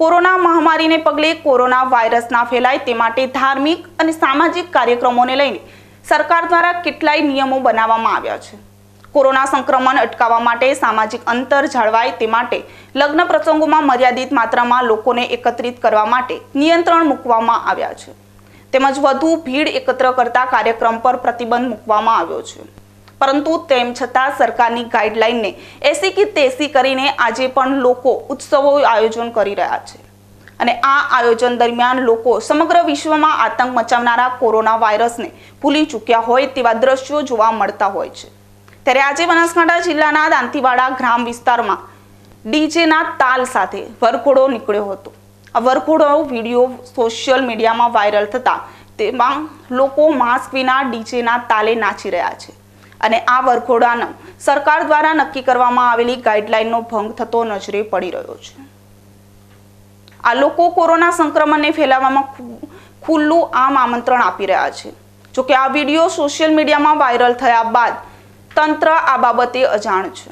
corona મહામારીને પગલે corona virus ના ફેલાય તે માટે ધાર્મિક અને સામાજિક કાર્યક્રમોને લઈને સરકાર દ્વારા કેટલાય નિયમો બનાવવામાં આવ્યા છે કોરોના સંક્રમણ અટકાવવા માટે સામાજિક અંતર જાળવાય તે માટે લગ્ન પ્રસંગોમાં મર્યાદિત માત્રામાં લોકોને એકત્રિત કરવા માટે નિયંત્રણ મૂકવામાં આવ્યા છે તેમજ વધુ ભીડ એકત્ર કરતા કાર્યક્રમ પર પ્રતિબંધ મૂકવામાં આવ્યો છે પરંતુ તેમ છતાં સરકારની ગાઈડલાઇનને એસી કે તેસી કરીને આજે પણ લોકો ઉત્સવો આયોજન કરી રહ્યા છે અને આ આયોજન દરમિયાન લોકો સમગ્ર વિશ્વમાં આતંક મચાવનારા કોરોના વાયરસને ભૂલી ચૂક્યા હોય તેવા દ્રશ્યો જોવા મળતા હોય છે ત્યારે આજે બનાસકાંઠા જિલ્લાના દાંતીવાડા ગ્રામ વિસ્તારમાં ડીજેના તાલ સાથે વરઘોડો નીકળ્યો હતો આ વરઘોડો વિડીયો સોશિયલ મીડિયામાં વાયરલ થતાં તેમાં લોકો માસ્ક વિના ડીજેના તાલે નાચી રહ્યા છે અને આ વરઘોડાનો સરકાર દ્વારા નક્કી કરવામાં આવેલી ગાઈડલાઈનનો ભંગ થતો નજરે પડી રહ્યો છે આ લોકો કોરોના સંક્રમણને ફેલાવવામાં ખુલ્લું આમ આમંત્રણ આપી રહ્યા છે જોકે આ વિડીયો સોશિયલ મીડિયામાં વાયરલ થયા બાદ તંત્ર આ બાબતે અજાણ છે